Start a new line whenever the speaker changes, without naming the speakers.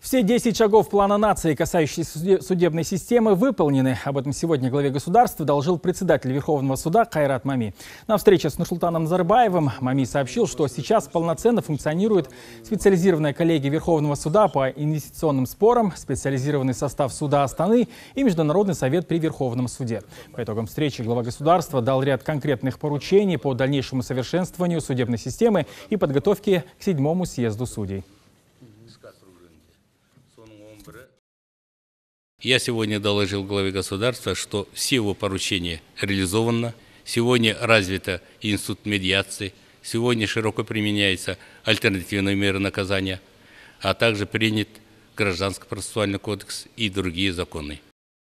Все 10 шагов плана нации, касающиеся судебной системы, выполнены. Об этом сегодня главе государства доложил председатель Верховного суда Кайрат Мами. На встрече с Нурсултаном Назарбаевым Мами сообщил, что сейчас полноценно функционирует специализированная коллегия Верховного суда по инвестиционным спорам, специализированный состав суда Астаны и Международный совет при Верховном суде. По итогам встречи глава государства дал ряд конкретных поручений по дальнейшему совершенствованию судебной системы и подготовке к седьмому съезду судей.
Я сегодня доложил главе государства, что все его поручения реализовано. Сегодня развита институт медиации, сегодня широко применяются альтернативные меры наказания, а также принят Гражданский процессуальный кодекс и другие законы.